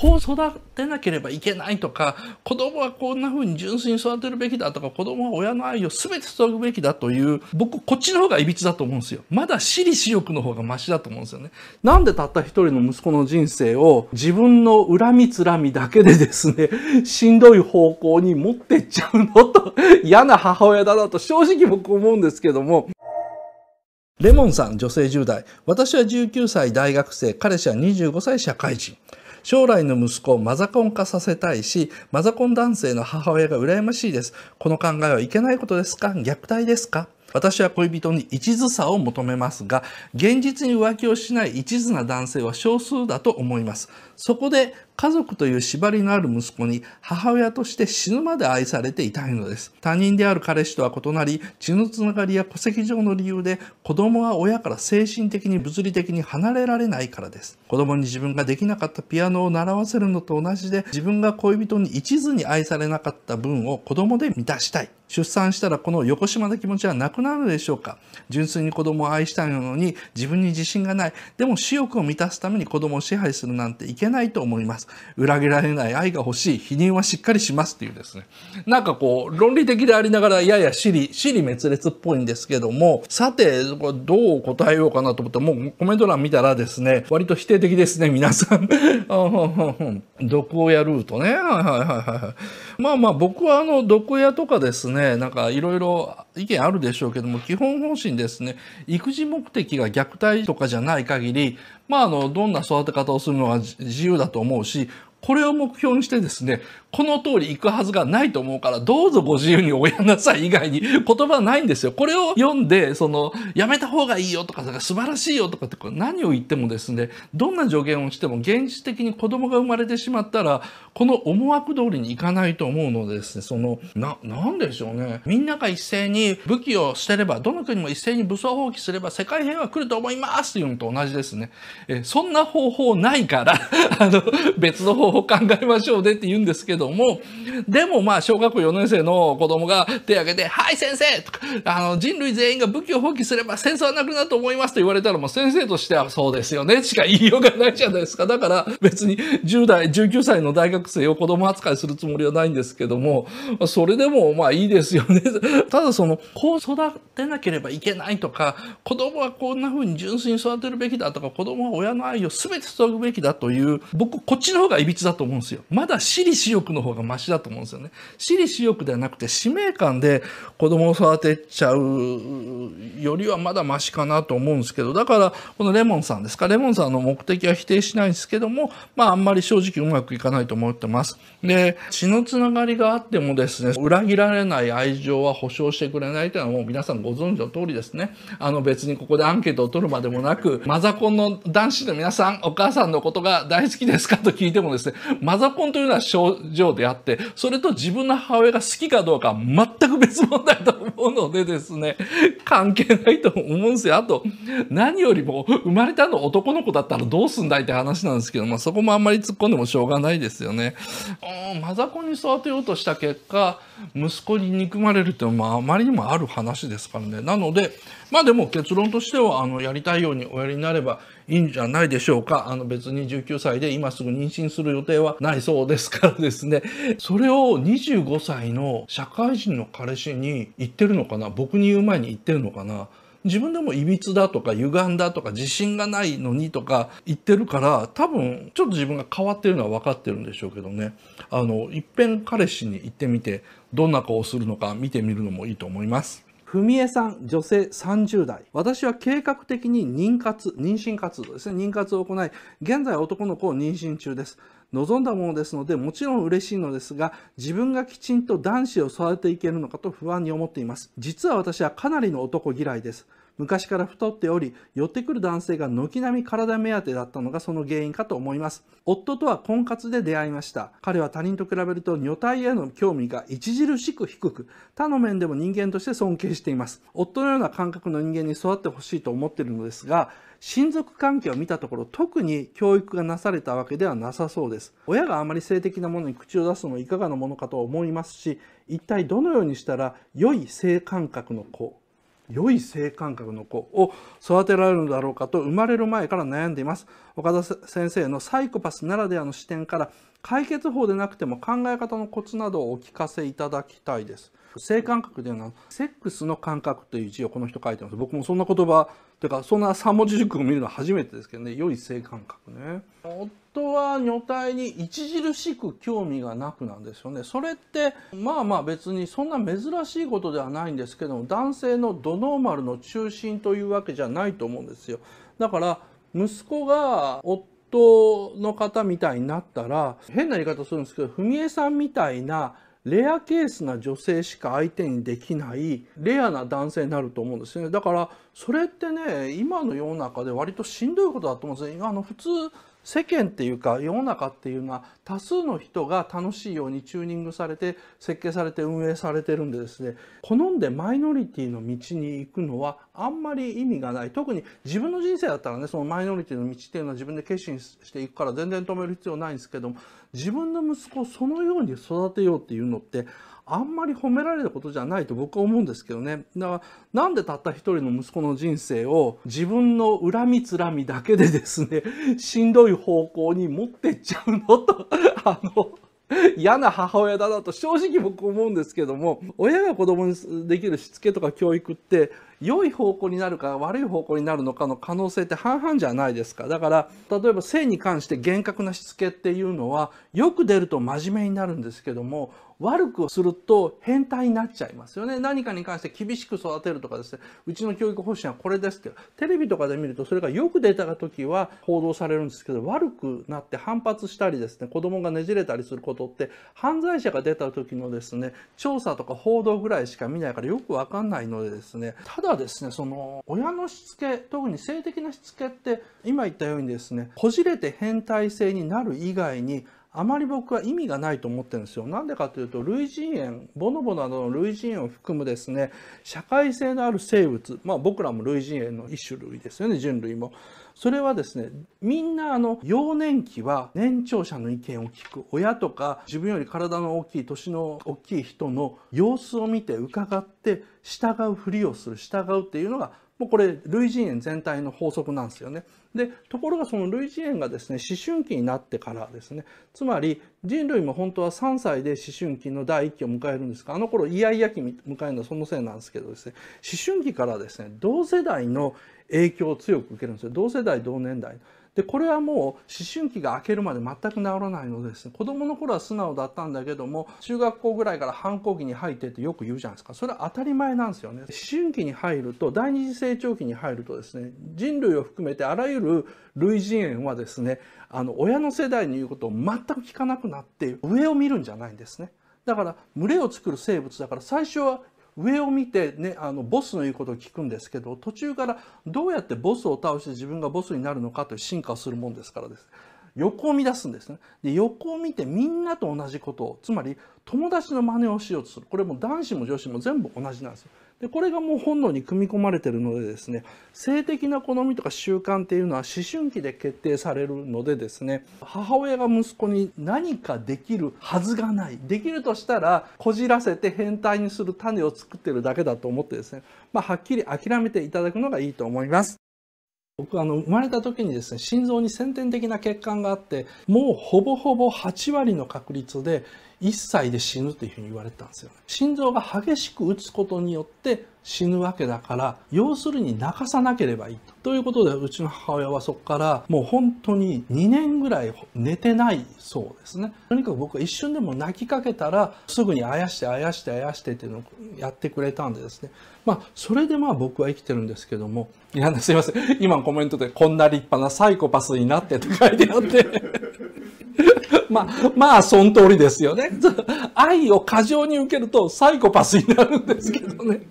こう育てなければいけないとか子供はこんな風に純粋に育てるべきだとか子供は親の愛を全て注ぐべきだという僕こっちの方がいびつだと思うんですよまだ私利私欲の方がマシだと思うんですよねなんでたった一人の息子の人生を自分の恨みつらみだけでですね しんどい方向に持ってっちゃうのと嫌な母親だなと正直僕思うんですけどもレモンさん、女性10代。私は19歳大学生、彼氏は25歳社会人。将来の息子をマザコン化させたいし、マザコン男性の母親が羨ましいです。この考えはいけないことですか虐待ですか私は恋人に一途さを求めますが、現実に浮気をしない一途な男性は少数だと思います。そこで家族という縛りのある息子に母親として死ぬまで愛されていたいのです。他人である彼氏とは異なり、血のつながりや戸籍上の理由で子供は親から精神的に物理的に離れられないからです。子供に自分ができなかったピアノを習わせるのと同じで、自分が恋人に一途に愛されなかった分を子供で満たしたい。出産したらこの横島な気持ちはなくなるでしょうか純粋に子供を愛したいのに自分に自信がない。でも私欲を満たすために子供を支配するなんていけないと思います。裏切られない愛が欲しい。否認はしっかりしますっていうですね。なんかこう、論理的でありながら、やや私利、私利滅裂っぽいんですけども、さて、これどう答えようかなと思って、もうコメント欄見たらですね、割と否定的ですね、皆さん。毒親ルートね。はいはいはいはい。まあまあ、僕はあの、毒親とかですね、なんかいろいろ意見あるでしょうけども、基本方針ですね、育児目的が虐待とかじゃない限り、まあ、あの、どんな育て方をするのは自由だと思うし、これを目標にしてですね、この通り行くはずがないと思うから、どうぞご自由におやなさい以外に言葉ないんですよ。これを読んで、その、やめた方がいいよとか、素晴らしいよとかって、こ何を言ってもですね、どんな助言をしても現実的に子供が生まれてしまったら、この思惑通りにいかないと思うのでですね、その、な、なんでしょうね。みんなが一斉に武器を捨てれば、どの国も一斉に武装放棄すれば世界平和来ると思いますっていうのと同じですね。え、そんな方法ないから あの、別の方を考えましょうねって言うんですけども、でもまあ小学校4年生の子供が手挙げて、はい先生とか、あの人類全員が武器を放棄すれば戦争はなくなると思いますと言われたらもう先生としてはそうですよねしか言いようがないじゃないですか。だから別に10代、19歳の大学生を子供扱いするつもりはないんですけども、それでもまあいいですよね。ただその、こう育てなければいけないとか、子供はこんな風に純粋に育てるべきだとか、子供は親の愛を全て注ぐべきだという、僕こっちの方がいびつだと思うんですよ。まだ私利私欲の方がマシだと思うんですよね。私利私欲ではなくて使命感で子供を育てちゃうよりはまだマシかなと思うんですけど、だからこのレモンさんですか、レモンさんの目的は否定しないんですけども、まああんまり正直うまくいかないと思ってます。で、血のつながりがあってもですね、裏切られない愛情は保証してくれないというのはもう皆さんご存知の通りですね。あの別にここでアンケートを取るまでもなく、マザコンの男子の皆さん、お母さんのことが大好きですかと聞いてもですね、ですね、マザコンというのは症状であって、それと自分の母親が好きかどうか全く別問題と思うのでですね、関係ないと思うんですよ。あと、何よりも生まれたの男の子だったらどうすんだいって話なんですけども、そこもあんまり突っ込んでもしょうがないですよね。うん、マザコンに育てようとした結果、息子に憎まれるっていうのはあまりにもある話ですからね。なので、まあでも結論としては、あの、やりたいようにおやりになればいいんじゃないでしょうか。あの別に19歳で今すぐ妊娠する予定はないそうですからですね。それを25歳の社会人の彼氏に言ってるのかな僕に言う前に言ってるのかな自分でもいびつだとか歪んだとか自信がないのにとか言ってるから多分ちょっと自分が変わってるのは分かってるんでしょうけどねあのいっぺん彼氏に言ってみてどんな顔をするのか見てみるのもいいと思います。文江さん、女性30代。私は計画的に妊活、妊娠活動ですね。妊活を行い、現在男の子を妊娠中です。望んだものですのでもちろん嬉しいのですが自分がきちんと男子を育てていけるのかと不安に思っています実は私はかなりの男嫌いです昔から太っており寄ってくる男性が軒並み体目当てだったのがその原因かと思います夫とは婚活で出会いました彼は他人と比べると女体への興味が著しく低く他の面でも人間として尊敬しています夫のような感覚の人間に育ってほしいと思っているのですが親族関係を見たところ特に教育がなされたわけではなさそうです親があまり性的なものに口を出すのもいかがなものかと思いますし一体どのようにしたら良い性感覚の子良い性感覚の子を育てられるのだろうかと生まれる前から悩んでいます岡田先生のサイコパスならではの視点から解決法でなくても考え方のコツなどをお聞かせいただきたいです。性感覚というのは、セックスの感覚という字をこの人書いてます。僕もそんな言葉、というか、そんな3文字熟語見るのは初めてですけどね、良い性感覚ね。夫は女体に著しく興味がなくなんですよね。それって、まあまあ別にそんな珍しいことではないんですけども、男性のドノーマルの中心というわけじゃないと思うんですよ。だから、息子が夫トの方みたいになったら変な言い方するんですけど文枝さんみたいなレアケースな女性しか相手にできないレアな男性になると思うんですよねだからそれってね今の世の中で割としんどいことだと思うんですよ。あの普通世間っていうか世の中っていうのは多数の人が楽しいようにチューニングされて設計されて運営されてるんでですね好んでマイノリティの道に行くのはあんまり意味がない特に自分の人生だったらねそのマイノリティの道っていうのは自分で決心していくから全然止める必要ないんですけども自分の息子をそのように育てようっていうのってあんまり褒められることじゃないと僕は思うんですけどねだからなんでたった一人の息子の人生を自分の恨みつらみだけでですねしんどい方向に持ってっちゃうのと あの。嫌な母親だなと正直僕思うんですけども親が子供にできるしつけとか教育って良い方向になるか悪い方向になるのかの可能性って半々じゃないですかだから例えば性に関して厳格なしつけっていうのはよく出ると真面目になるんですけども悪くすると変態になっちゃいますよね。何かに関して厳しく育てるとかですね、うちの教育方針はこれですけど、テレビとかで見るとそれがよく出た時は報道されるんですけど、悪くなって反発したりですね、子供がねじれたりすることって、犯罪者が出た時のですね、調査とか報道ぐらいしか見ないからよくわかんないのでですね、ただはですねその親のしつけ特に性的なしつけって今言ったようにですねこじれて変態性になる以外にあまり僕は意味がないと思ってるんですよ。なんでかというと、類人猿、ボノボなどの類人猿を含むですね、社会性のある生物、まあ僕らも類人猿の一種類ですよね、人類も。それはですね、みんなあの、幼年期は年長者の意見を聞く。親とか自分より体の大きい、年の大きい人の様子を見て伺って、従うふりをする、従うっていうのがもうこれ類人猿全体の法則なんですよね。でところがその類人猿がですね思春期になってからですねつまり人類も本当は3歳で思春期の第1期を迎えるんですがあの頃イヤイヤ期迎えるのはそのせいなんですけどですね思春期からですね同世代の影響を強く受けるんですよ同世代同年代。でこれはもう思春期が明けるまで全く治らないのでですね子供の頃は素直だったんだけども中学校ぐらいから反抗期に入ってってよく言うじゃないですかそれは当たり前なんですよね。思春期に入ると第二次成長期に入るとですね人類を含めてあらゆる類人猿はですねあの親の世代に言うことを全く聞かなくなって上を見るんじゃないんですね。だから群れを作る生物だから最初は上を見て、ね、あのボスの言うことを聞くんですけど途中からどうやってボスを倒して自分がボスになるのかという進化をするもんですからです。横を見出すんですね。で、横を見てみんなと同じことを、つまり友達の真似をしようとする。これも男子も女子も全部同じなんですよ。で、これがもう本能に組み込まれているのでですね、性的な好みとか習慣っていうのは思春期で決定されるのでですね、母親が息子に何かできるはずがない。できるとしたら、こじらせて変態にする種を作ってるだけだと思ってですね、まあ、はっきり諦めていただくのがいいと思います。僕あの生まれた時にですね心臓に先天的な欠陥があってもうほぼほぼ8割の確率で1歳で死ぬというふうに言われてたんですよ、ね。心臓が激しく打つことによって死ぬわけだから、要するに泣かさなければいいと。ということで、うちの母親はそこから、もう本当に2年ぐらい寝てないそうですね。とにかく僕は一瞬でも泣きかけたら、すぐにあやして、あやして、あやしてっていうのをやってくれたんでですね。まあ、それでまあ僕は生きてるんですけども、いや、すいません。今コメントで、こんな立派なサイコパスになってって書いてあって。まあ、まあ、その通りですよね。愛を過剰に受けるとサイコパスになるんですけどね。